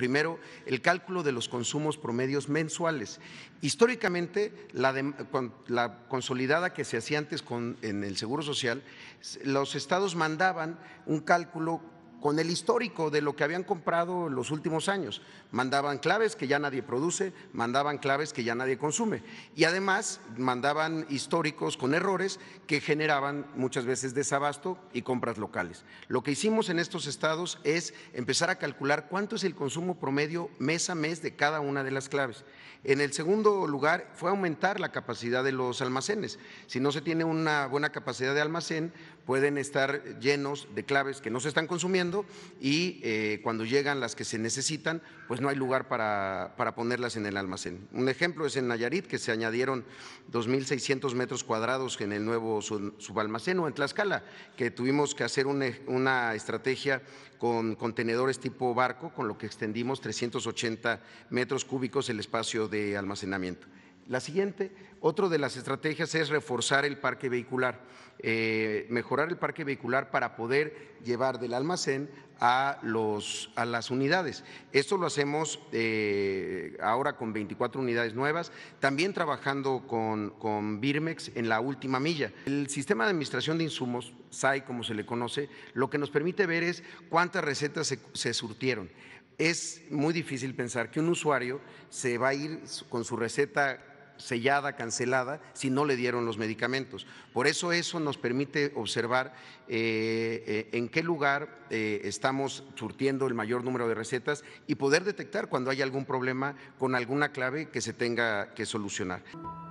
Primero, el cálculo de los consumos promedios mensuales. Históricamente, la, consolidada que se hacía antes con, en el Seguro Social, los estados mandaban un cálculo con el histórico de lo que habían comprado en los últimos años. Mandaban claves que ya nadie produce, mandaban claves que ya nadie consume y además mandaban históricos con errores que generaban muchas veces desabasto y compras locales. Lo que hicimos en estos estados es empezar a calcular cuánto es el consumo promedio mes a mes de cada una de las claves. En el segundo lugar fue aumentar la capacidad de los almacenes. Si no se tiene una buena capacidad de almacén, pueden estar llenos de claves que no se están consumiendo y eh, cuando llegan las que se necesitan, pues no hay lugar para, ponerlas en el almacén. Un ejemplo es en Nayarit, que se añadieron 2.600 metros cuadrados en el nuevo subalmacén, o en Tlaxcala, que tuvimos que hacer e, una estrategia con contenedores tipo barco, con lo que extendimos 380 metros cúbicos el espacio de almacenamiento. La siguiente, otra de las estrategias es reforzar el parque vehicular, eh, mejorar el parque vehicular para poder llevar del almacén a, los, a las unidades. Esto lo hacemos eh, ahora con 24 unidades nuevas, también trabajando con, Birmex en la última milla. El sistema de administración de insumos, SAI como se le conoce, lo que nos permite ver es cuántas recetas se, se surtieron. Es muy difícil pensar que un usuario se va a ir con su receta sellada, cancelada, si no le dieron los medicamentos. Por eso eso nos permite observar eh, eh, en qué lugar eh, estamos surtiendo el mayor número de recetas y poder detectar cuando hay algún problema con alguna clave que se tenga que solucionar.